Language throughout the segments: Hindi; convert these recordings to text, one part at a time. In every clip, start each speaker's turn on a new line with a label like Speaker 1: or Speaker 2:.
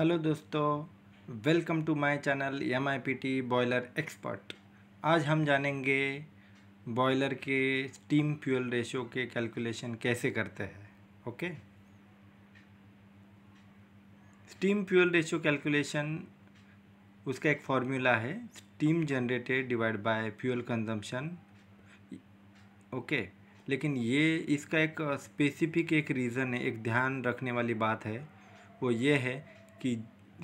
Speaker 1: हेलो दोस्तों welcome to my channel M I P T boiler expert आज हम जानेंगे बॉयलर के स्टीम फ्यूल रेशियो के कैलकुलेशन कैसे करते हैं okay steam fuel ratio calculation उसका एक फॉर्मूला है steam generated divide by fuel consumption okay लेकिन ये इसका एक स्पेसिफिक एक रीज़न है एक ध्यान रखने वाली बात है वो ये है कि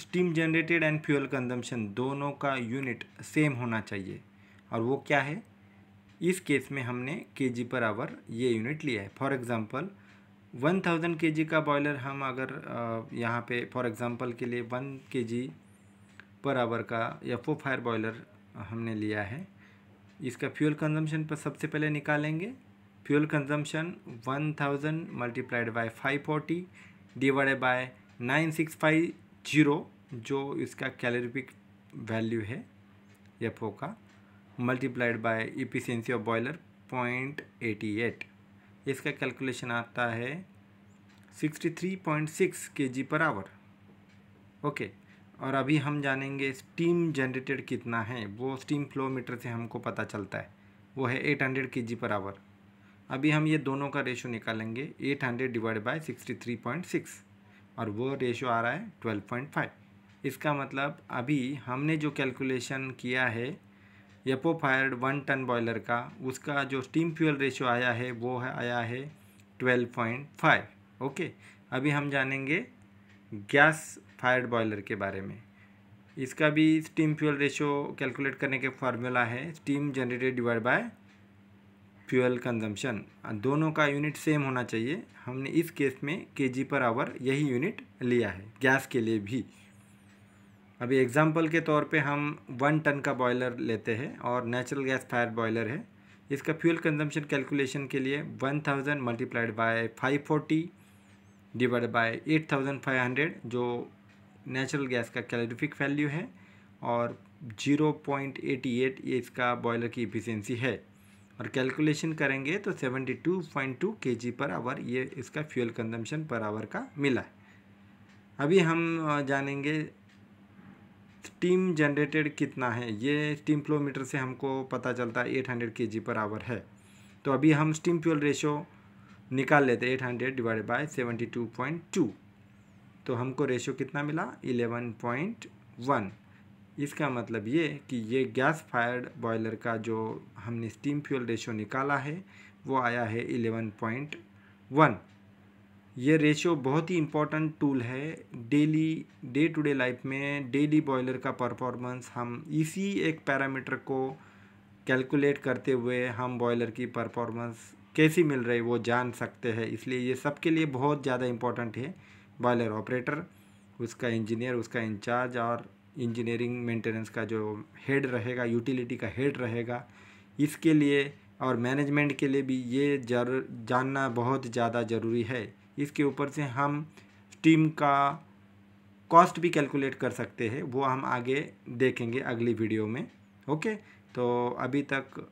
Speaker 1: steam generated and fuel consumption दोनों का यूनिट सेम होना चाहिए और वो क्या है इस केस में हमने के जी पर आवर ये यूनिट लिया है फॉर एग्ज़ाम्पल वन थाउजेंड के जी का बॉयलर हम अगर यहाँ पे फॉर एग्ज़ाम्पल के लिए वन के जी पर आवर का एफ ओ फायर बॉयलर हमने लिया है इसका फ्यूल कंजम्पशन पर सबसे पहले निकालेंगे fuel consumption one thousand multiplied by five forty divide by nine six five zero जो इसका कैलोरिफिक वैल्यू है एफ ओ का multiplied by efficiency of boiler point eighty eight इसका कैलकुलेशन आता है सिक्सटी थ्री पॉइंट सिक्स के जी पर आवर ओके और अभी हम जानेंगे स्टीम जनरेटेड कितना है वो स्टीम फ्लो मीटर से हमको पता चलता है वो है एट हंड्रेड के जी पर आवर अभी हम ये दोनों का रेशो निकालेंगे eight hundred divide by sixty three point six और वो रेशो आ रहा है ट्वेल्व पॉइंट फाइव इसका मतलब अभी हमने जो कैलकुलेशन किया है यपो फायर्ड वन टन बॉयलर का उसका जो स्टीम फ्यूल रेशो आया है वो है आया है ट्वेल्व पॉइंट फाइव ओके अभी हम जानेंगे गैस फायर्ड बॉयलर के बारे में इसका भी स्टीम फ्यूल रेशो कैलकुलेट करने के फार्मूला है steam generated divide by fuel consumption दोनों का यूनिट सेम होना चाहिए हमने इस केस में के जी पर आवर यही यूनिट लिया है गैस के लिए भी अभी एग्जाम्पल के तौर पे हम वन टन का बॉयलर लेते हैं और नेचुरल गैस फायर बॉयलर है इसका फ्यूल कंजम्पशन कैलकुलेशन के लिए one thousand multiplied by five forty divide by eight thousand five hundred जो नेचुरल गैस का कैलोरीफिक वैल्यू है और ज़ीरो पॉइंट एटी एट ये इसका बॉयलर की इफिशियंसी है और कैलकुलेशन करेंगे तो 72.2 केजी पर आवर ये इसका फ्यूल कंजम्पशन पर आवर का मिला है अभी हम जानेंगे स्टीम जनरेटेड कितना है ये स्टीम किलोमीटर से हमको पता चलता है एट हंड्रेड के जी पर आवर है तो अभी हम स्टीम फ्यूल रेशो निकाल लेते eight hundred divide by seventy two point two तो हमको रेशो कितना मिला इलेवन पॉइंट वन इसका मतलब ये कि ये गैस फायर्ड बॉयलर का जो हमने स्टीम फ्यूल रेशियो निकाला है वो आया है एलेवन पॉइंट वन ये रेशियो बहुत ही इम्पॉर्टेंट टूल है daily day to day life में डेली बॉयलर का परफॉर्मेंस हम इसी एक पैरामीटर को कैलकुलेट करते हुए हम बॉयलर की परफॉर्मेंस कैसी मिल रही वो जान सकते हैं इसलिए ये सबके लिए बहुत ज़्यादा इम्पोर्टेंट है बॉयलर ऑपरेटर उसका इंजीनियर उसका इंचार्ज और इंजीनियरिंग मेंटेनेंस का जो हेड रहेगा यूटिलिटी का हेड रहेगा इसके लिए और मैनेजमेंट के लिए भी ये जर जानना बहुत ज़्यादा ज़रूरी है इसके ऊपर से हम टीम का कॉस्ट भी कैलकुलेट कर सकते हैं वो हम आगे देखेंगे अगली वीडियो में ओके तो अभी तक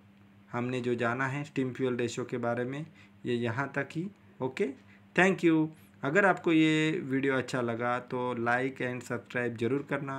Speaker 1: हमने जो जाना है स्टीम फ्यूल रेशो के बारे में ये यहाँ तक ही ओके थैंक यू अगर आपको ये वीडियो अच्छा लगा तो लाइक एंड सब्सक्राइब ज़रूर करना